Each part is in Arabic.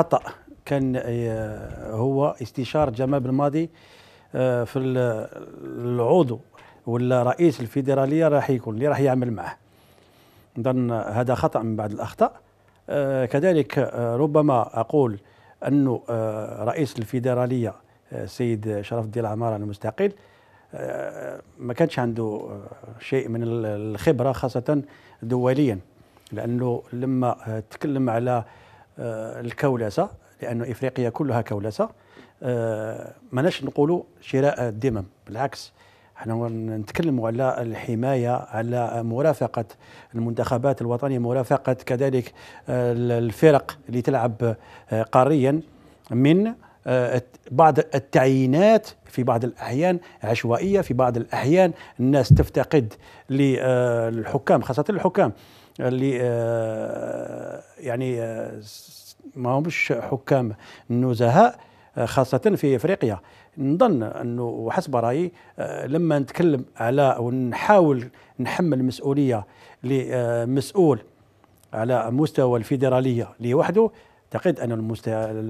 خطا كان آه، هو استشار جمال بن ماضي آه، في العضو ولا رئيس الفيدراليه راح يكون اللي راح يعمل معه نظن هذا خطا من بعد الاخطاء آه، كذلك ربما اقول انه رئيس الفيدراليه السيد شرف الدين العماره المستقل ما كانش عنده شيء من الخبره خاصه دوليا لانه لما تكلم على آه، الكولسه لانه افريقيا كلها كولسه آه، ماناش نقولوا شراء الدمم بالعكس احنا نتكلموا على الحمايه على مرافقه المنتخبات الوطنيه مرافقه كذلك آه، الفرق اللي تلعب قاريا من بعض التعيينات في بعض الأحيان عشوائية في بعض الأحيان الناس تفتقد للحكام خاصة الحكام اللي آه، يعني آه، ما همش حكام النزهاء آه، خاصة في افريقيا نظن انه وحسب رايي لما نتكلم على ونحاول نحمل مسؤولية لمسؤول على مستوى الفيدرالية لوحده اعتقد ان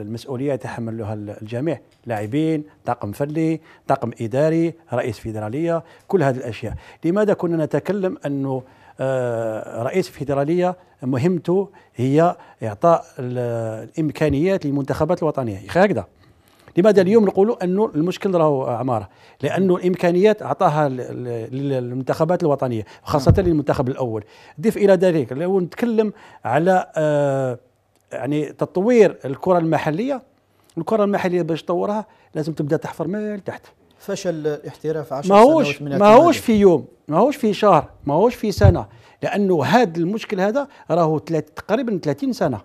المسؤوليه يتحملها الجميع لاعبين طاقم فني طاقم اداري رئيس فيدراليه كل هذه الاشياء لماذا كنا نتكلم انه آه، رئيس الفيدراليه مهمته هي اعطاء الامكانيات للمنتخبات الوطنيه هكذا لماذا اليوم نقولوا انه المشكل راهو عماره لانه الامكانيات اعطاها للمنتخبات الوطنيه خاصه نعم. للمنتخب الاول ضف الى ذلك لو نتكلم على آه، يعني تطوير الكره المحليه الكره المحليه باش تطورها لازم تبدا تحفر من تحت فشل الاحتراف 10 سنوات من ما هوش في يوم ما هوش في شهر ما هوش في سنه لانه هذا المشكل هذا راهو تقريبا 30 سنه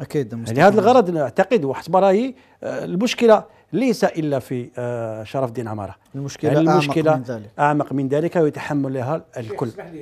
اكيد يعني لهذا الغرض اعتقد وحسب رايي آه، المشكله ليس الا في آه، شرف الدين عماره المشكله, يعني المشكلة أعمق, من ذلك. اعمق من ذلك ويتحملها الكل